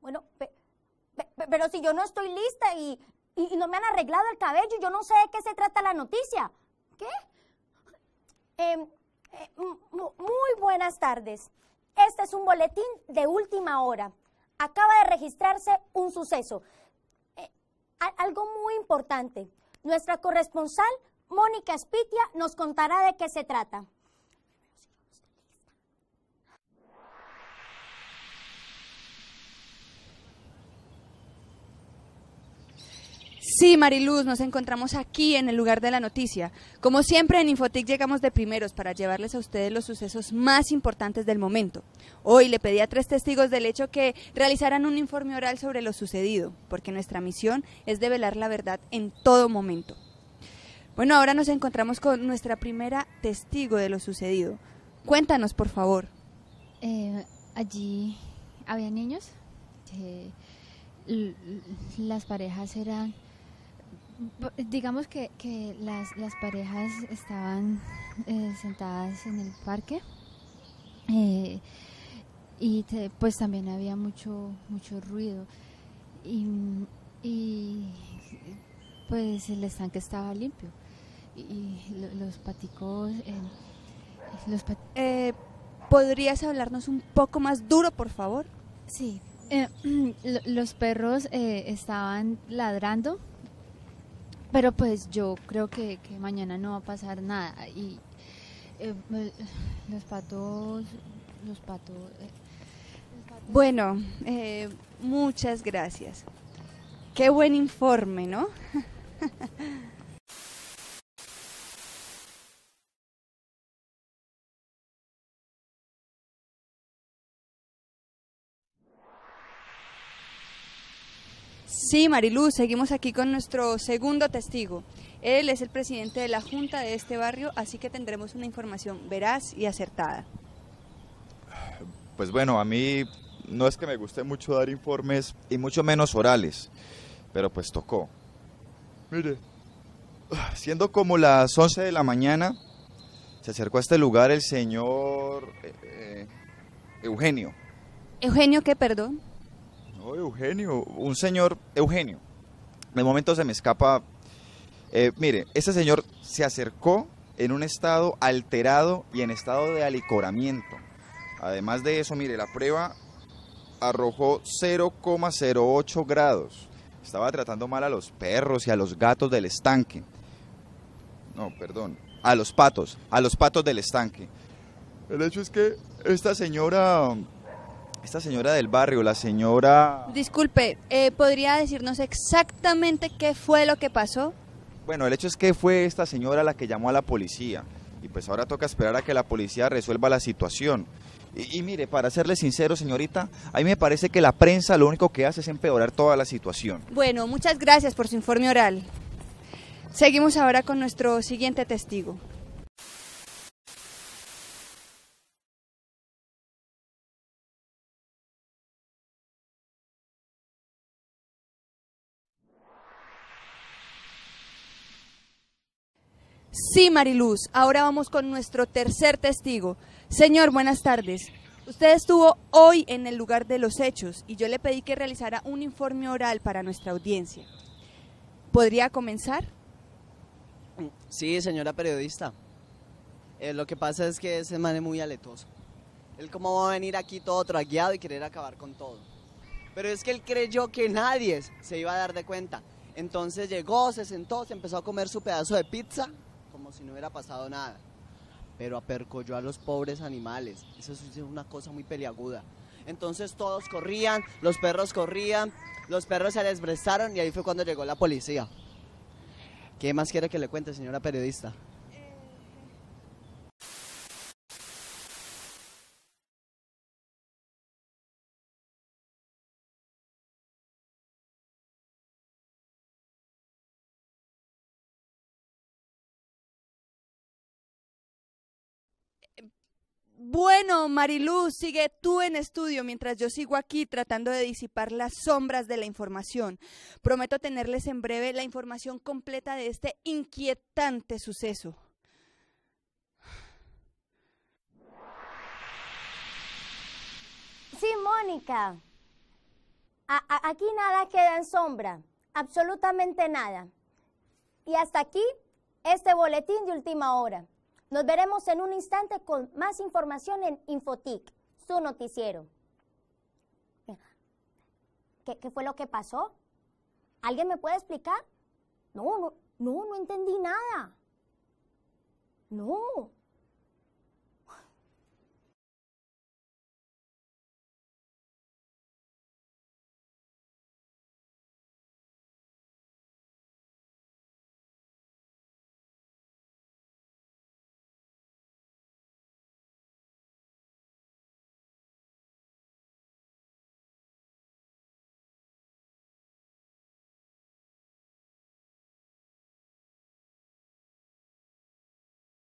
Bueno, pero si yo no estoy lista y, no me han arreglado el cabello, yo no sé de qué se trata la noticia. ¿Qué? Em, eh, muy buenas tardes. Este es un boletín de última hora. Acaba de registrarse un suceso. Eh, algo muy importante. Nuestra corresponsal, Mónica Spitia, nos contará de qué se trata. Sí, Mariluz, nos encontramos aquí en el lugar de la noticia. Como siempre en Infotic llegamos de primeros para llevarles a ustedes los sucesos más importantes del momento. Hoy le pedí a tres testigos del hecho que realizaran un informe oral sobre lo sucedido, porque nuestra misión es develar la verdad en todo momento. Bueno, ahora nos encontramos con nuestra primera testigo de lo sucedido. Cuéntanos, por favor. Eh, allí había niños. Eh, las parejas eran digamos que, que las, las, parejas estaban eh, sentadas en el parque eh, y pues también había mucho, mucho ruido y, pues el estanque estaba limpio y los paticos... Eh, ¿Podrías hablarnos un poco más duro, por favor? Sí. los perros estaban ladrando pero pues yo creo que, mañana no va a pasar nada. Y eh, los patos, los patos. Eh, bueno, eh, muchas gracias. Qué buen informe, ¿no? Sí, Marilu, seguimos aquí con nuestro segundo testigo. Él es el presidente de la Junta de este barrio, así que tendremos una información veraz y acertada. Pues bueno, a mí no es que me guste mucho dar informes y mucho menos orales, pero pues tocó. Mire, siendo como las 11 de la mañana, se acercó a este lugar el señor eh, eh, Eugenio. Eugenio, ¿qué perdón? Eugenio, un señor Eugenio. De momento se me escapa. Eh, mire, este señor se acercó en un estado alterado y en estado de alicoramiento. Además de eso, mire, la prueba arrojó 0,08 grados. Estaba tratando mal a los perros y a los gatos del estanque. No, perdón, a los patos, a los patos del estanque. El hecho es que esta señora esta señora del barrio, la señora... Disculpe, eh, ¿podría decirnos exactamente qué fue lo que pasó? Bueno, el hecho es que fue esta señora la que llamó a la policía y pues ahora toca esperar a que la policía resuelva la situación. Y, y, mire, para serle sincero, señorita, a mí me parece que la prensa lo único que hace es empeorar toda la situación. Bueno, muchas gracias por su informe oral. Seguimos ahora con nuestro siguiente testigo. Sí, Mariluz, ahora vamos con nuestro tercer testigo. Señor, buenas tardes. Usted estuvo hoy en el lugar de los hechos y yo le pedí que realizara un informe oral para nuestra audiencia. ¿Podría comenzar? Sí, señora periodista. Eh, lo que pasa es que ese man es muy aletoso. Él cómo va a venir aquí todo tragueado y querer acabar con todo. Pero es que él creyó que nadie se iba a dar de cuenta. Entonces llegó, se sentó, se empezó a comer su pedazo de pizza si no hubiera pasado nada. Pero apercolló a los pobres animales. Eso es una cosa muy peliaguda. Entonces todos corrían, los perros corrían, los perros se desbrestaron y ahí fue cuando llegó la policía. ¿Qué más quiere que le cuente, señora periodista? Bueno, Mariluz, sigue tú en estudio mientras yo sigo aquí tratando de disipar las sombras de la información. Prometo tenerles en breve la información completa de este inquietante suceso. Sí, Mónica. aquí nada queda en sombra, absolutamente nada. Y hasta aquí este boletín de última hora. Nos veremos en un instante con más información en Infotic, su noticiero. ¿Qué, ¿Qué, fue lo que pasó? ¿Alguien me puede explicar? No, no, no, no entendí nada. No.